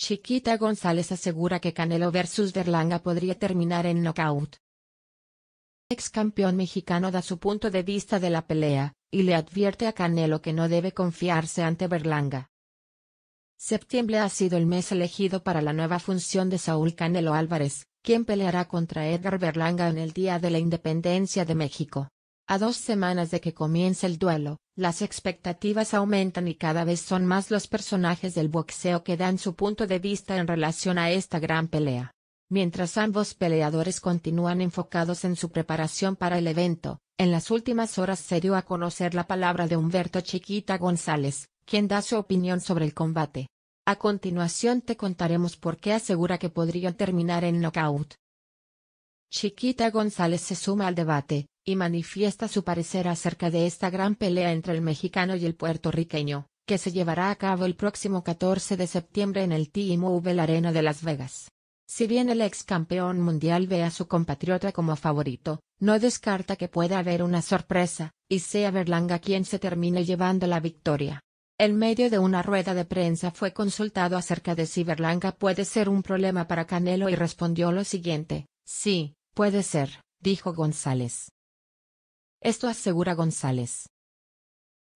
Chiquita González asegura que Canelo vs Berlanga podría terminar en nocaut. Ex campeón mexicano da su punto de vista de la pelea, y le advierte a Canelo que no debe confiarse ante Berlanga. Septiembre ha sido el mes elegido para la nueva función de Saúl Canelo Álvarez, quien peleará contra Edgar Berlanga en el Día de la Independencia de México. A dos semanas de que comience el duelo, las expectativas aumentan y cada vez son más los personajes del boxeo que dan su punto de vista en relación a esta gran pelea. Mientras ambos peleadores continúan enfocados en su preparación para el evento, en las últimas horas se dio a conocer la palabra de Humberto Chiquita González, quien da su opinión sobre el combate. A continuación te contaremos por qué asegura que podrían terminar en knockout. Chiquita González se suma al debate, y manifiesta su parecer acerca de esta gran pelea entre el mexicano y el puertorriqueño, que se llevará a cabo el próximo 14 de septiembre en el T-Mobile Arena de Las Vegas. Si bien el ex campeón mundial ve a su compatriota como favorito, no descarta que pueda haber una sorpresa, y sea Berlanga quien se termine llevando la victoria. En medio de una rueda de prensa fue consultado acerca de si Berlanga puede ser un problema para Canelo y respondió lo siguiente, sí, puede ser, dijo González. Esto asegura González.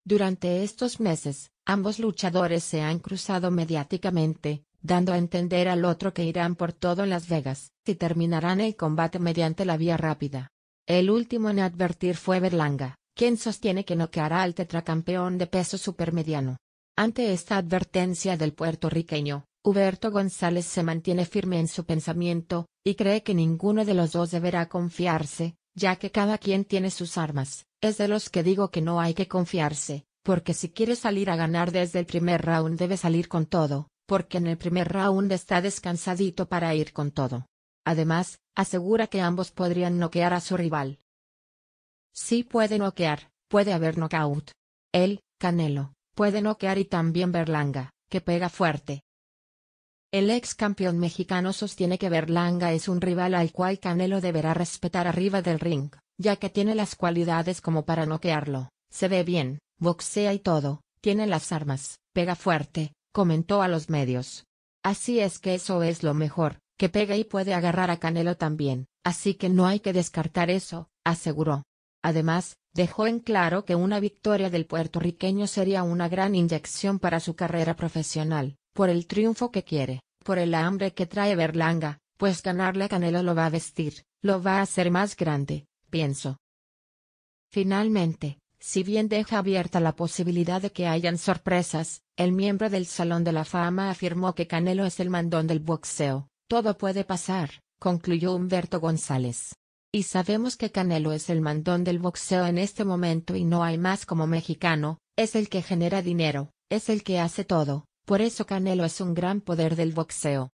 Durante estos meses, ambos luchadores se han cruzado mediáticamente, dando a entender al otro que irán por todo en Las Vegas, y terminarán el combate mediante la vía rápida. El último en advertir fue Berlanga, quien sostiene que no quedará al tetracampeón de peso supermediano. Ante esta advertencia del puertorriqueño, Huberto González se mantiene firme en su pensamiento, y cree que ninguno de los dos deberá confiarse, ya que cada quien tiene sus armas, es de los que digo que no hay que confiarse, porque si quieres salir a ganar desde el primer round debe salir con todo, porque en el primer round está descansadito para ir con todo. Además, asegura que ambos podrían noquear a su rival. Sí puede noquear, puede haber knockout. Él, Canelo, puede noquear y también Berlanga, que pega fuerte, el ex campeón mexicano sostiene que Berlanga es un rival al cual Canelo deberá respetar arriba del ring, ya que tiene las cualidades como para noquearlo, se ve bien, boxea y todo, tiene las armas, pega fuerte, comentó a los medios. Así es que eso es lo mejor, que pega y puede agarrar a Canelo también, así que no hay que descartar eso, aseguró. Además, dejó en claro que una victoria del puertorriqueño sería una gran inyección para su carrera profesional por el triunfo que quiere, por el hambre que trae Berlanga, pues ganarle a Canelo lo va a vestir, lo va a hacer más grande, pienso. Finalmente, si bien deja abierta la posibilidad de que hayan sorpresas, el miembro del Salón de la Fama afirmó que Canelo es el mandón del boxeo, todo puede pasar, concluyó Humberto González. Y sabemos que Canelo es el mandón del boxeo en este momento y no hay más como mexicano, es el que genera dinero, es el que hace todo, por eso Canelo es un gran poder del boxeo.